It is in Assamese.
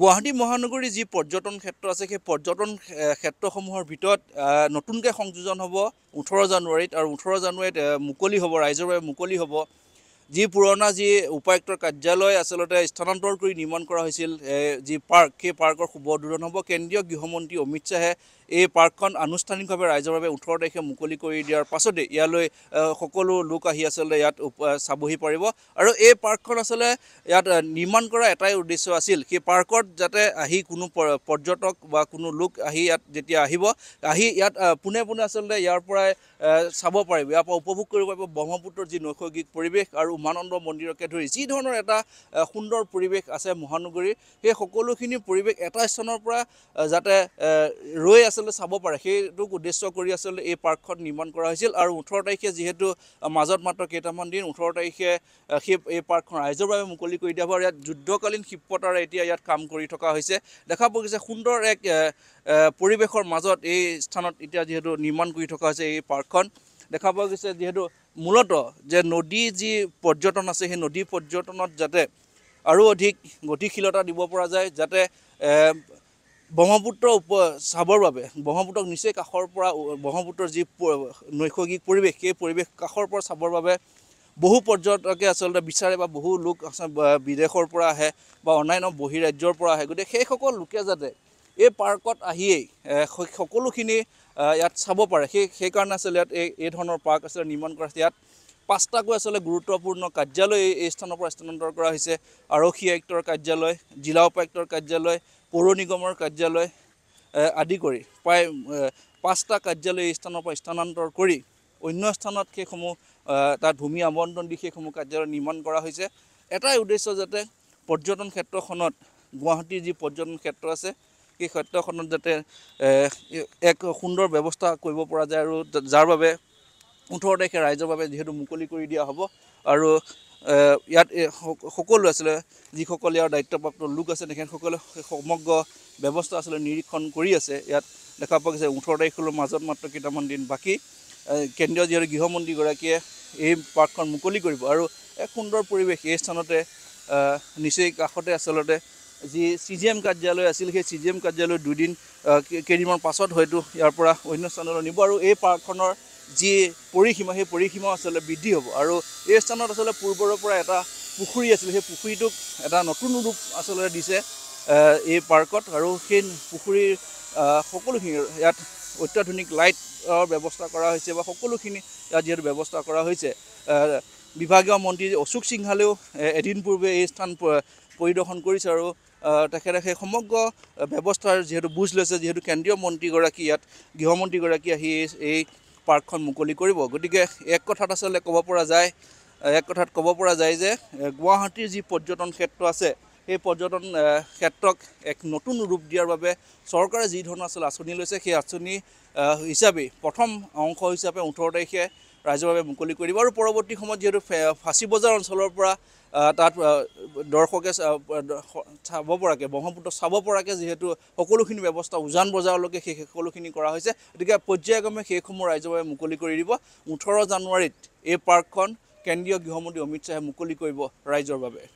গুৱাহাটী মহানগৰীৰ যি পৰ্যটন ক্ষেত্ৰ আছে সেই পৰ্যটন ক্ষেত্ৰসমূহৰ ভিতৰত নতুনকৈ সংযোজন হ'ব ওঠৰ জানুৱাৰীত আৰু ওঠৰ জানুৱাৰীত মুকলি হ'ব ৰাইজৰ বাবে মুকলি হ'ব যি পুৰণা যি উপায়ুক্তৰ কাৰ্যালয় আচলতে স্থানান্তৰ কৰি নিৰ্মাণ কৰা হৈছিল যি পাৰ্ক সেই পাৰ্কৰ শুভ উদ্বোধন হ'ব কেন্দ্ৰীয় গৃহমন্ত্ৰী অমিত শ্বাহে এই পাৰ্কখন আনুষ্ঠানিকভাৱে ৰাইজৰ বাবে ওঠৰ তাৰিখে মুকলি কৰি দিয়াৰ পাছতে ইয়ালৈ সকলো লোক আহি আচলতে ইয়াত চাবহি পাৰিব আৰু এই পাৰ্কখন আচলতে ইয়াত নিৰ্মাণ কৰা এটাই উদ্দেশ্য আছিল সেই পাৰ্কত যাতে আহি কোনো পৰ্যটক বা কোনো লোক আহি ইয়াত যেতিয়া আহিব আহি ইয়াত পোনে পোনে আচলতে ইয়াৰ পৰাই চাব পাৰিব ইয়াৰ পৰা উপভোগ কৰিব পাৰিব ব্ৰহ্মপুত্ৰৰ যি নৈসৰ্গিক পৰিৱেশ আৰু উমানন্দ মন্দিৰকে ধৰি যি ধৰণৰ এটা সুন্দৰ পৰিৱেশ আছে মহানগৰীৰ সেই সকলোখিনি পৰিৱেশ এটা স্থানৰ পৰা যাতে ৰৈ আছে আচলতে চাব পাৰে সেইটোক উদ্দেশ্য কৰি আচলতে এই পাৰ্কখন নিৰ্মাণ কৰা হৈছিল আৰু ওঠৰ তাৰিখে যিহেতু মাজত মাত্ৰ কেইটামান দিন ওঠৰ তাৰিখে সেই এই পাৰ্কখন ৰাইজৰ বাবে মুকলি কৰি দিয়া হ'ব আৰু ইয়াত যুদ্ধকালীন ক্ষিপ্ৰতাৰে এতিয়া ইয়াত কাম কৰি থকা হৈছে দেখা পোৱা গৈছে সুন্দৰ এক পৰিৱেশৰ মাজত এই স্থানত এতিয়া যিহেতু নিৰ্মাণ কৰি থকা হৈছে এই পাৰ্কখন দেখা পোৱা গৈছে যিহেতু মূলত যে নদী যি পৰ্যটন আছে সেই নদী পৰ্যটনত যাতে আৰু অধিক গতিশীলতা দিব পৰা যায় যাতে ব্ৰহ্মপুত্ৰ উপ চাবৰ বাবে ব্ৰহ্মপুত্ৰক নিচেই কাষৰ পৰা ব্ৰহ্মপুত্ৰৰ যি নৈসৰ্গিক পৰিৱেশ সেই পৰিৱেশ কাষৰ পৰা চাবৰ বাবে বহু পৰ্যটকে আচলতে বিচাৰে বা বহু লোক বিদেশৰ পৰা আহে বা অন্যান্য ৰাজ্যৰ পৰা আহে গতিকে সেইসকল লোকে যাতে এই পাৰ্কত আহিয়েই সকলোখিনি ইয়াত চাব পাৰে সেই সেইকাৰণে আচলতে ইয়াত এই এই ধৰণৰ পাৰ্ক আচলতে নিৰ্মাণ কৰা ইয়াত পাঁচটাকৈ আচলতে গুৰুত্বপূৰ্ণ কাৰ্যালয় এই এই স্থানৰ পৰা স্থানান্তৰ কৰা হৈছে আৰক্ষী আয়ুক্তৰ কাৰ্যালয় জিলা উপায়ুক্তৰ কাৰ্যালয় পৌৰ নিগমৰ কাৰ্যালয় আদি কৰি প্ৰায় পাঁচটা কাৰ্যালয় এই স্থানৰ পৰা স্থানান্তৰ কৰি অন্য স্থানত সেইসমূহ তাত ভূমি আৱণ্টন দি সেইসমূহ কাৰ্যালয় নিৰ্মাণ কৰা হৈছে এটাই উদ্দেশ্য যাতে পৰ্যটন ক্ষেত্ৰখনত গুৱাহাটীৰ যি পৰ্যটন ক্ষেত্ৰ আছে সেই ক্ষেত্ৰখনত যাতে এক সুন্দৰ ব্যৱস্থা কৰিব পৰা যায় আৰু যাৰ বাবে পোন্ধৰ তাৰিখে ৰাইজৰ বাবে যিহেতু মুকলি কৰি দিয়া হ'ব আৰু ইয়াত সকলো আছিলে যিসকল ইয়াৰ দায়িত্বপ্ৰাপ্ত লোক আছে তেখেতসকলে সমগ্ৰ ব্যৱস্থা আচলতে নিৰীক্ষণ কৰি আছে ইয়াত দেখা পোৱা গৈছে ওঠৰ তাৰিখলৈ মাজত মাত্ৰ কেইটামান দিন বাকী কেন্দ্ৰীয় যিহেতু গৃহমন্ত্ৰীগৰাকীয়ে এই পাৰ্কখন মুকলি কৰিব আৰু এক সুন্দৰ পৰিৱেশ এই স্থানতে নিচেই কাষতে আচলতে যি চি জি এম কাৰ্যালয় আছিল সেই চি জি এম কাৰ্যালয় দুদিন কেইদিনমান পাছত হয়তো ইয়াৰ পৰা অন্য স্থানলৈ নিব আৰু এই পাৰ্কখনৰ যি পৰিসীমা সেই পৰিসীমা আচলতে বৃদ্ধি হ'ব আৰু এই স্থানত আচলতে পূৰ্বৰে পৰা এটা পুখুৰী আছিলে সেই পুখুৰীটোক এটা নতুন ৰূপ আচলতে দিছে এই পাৰ্কত আৰু সেই পুখুৰীৰ সকলোখিনি ইয়াত অত্যাধুনিক লাইটৰ ব্যৱস্থা কৰা হৈছে বা সকলোখিনি ইয়াত যিহেতু ব্যৱস্থা কৰা হৈছে বিভাগীয় মন্ত্ৰী অশোক সিংহালেও এদিন পূৰ্বে এই স্থান পৰিদৰ্শন কৰিছে আৰু তেখেতে সেই সমগ্ৰ ব্যৱস্থাৰ যিহেতু বুজ লৈছে যিহেতু কেন্দ্ৰীয় মন্ত্ৰীগৰাকী ইয়াত গৃহমন্ত্ৰীগৰাকী আহি এই পাৰ্কখন মুকলি কৰিব গতিকে এক কথাত আসলে কব পৰা যায় এক কথাত কব পৰা যায় যে গুৱাহাটীৰ যি পৰ্যটন ক্ষেত্ৰ আছে সেই পৰ্যটন ক্ষেত্ৰক এক নতুন ৰূপ দিয়াৰ বাবে চৰকাৰে যি ধৰণৰ আসলে আঁচনি লৈছে সেই আঁচনি হিসাবে প্ৰথম অংশ হিসাবে ওঠেৰো তাৰিখে ৰাইজেৰ মুক্তি কৰব আৰ পৰবৰ্তী সময় যেহেতু ফাঁসি বজাৰ অঞ্চলৰ পৰা তাত দৰ্শকে চাব পৰাকৈ ব্ৰহ্মপুত্ৰ চাব পৰাকৈ যিহেতু সকলোখিনি ব্যৱস্থা উজান বজাৰলৈকে সেই সকলোখিনি কৰা হৈছে গতিকে পৰ্যায়ক্ৰমে সেইসমূহ ৰাইজৰ বাবে মুকলি কৰি দিব ওঠৰ জানুৱাৰীত এই পাৰ্কখন কেন্দ্ৰীয় গৃহমন্ত্ৰী অমিত শ্বাহে মুকলি কৰিব ৰাইজৰ বাবে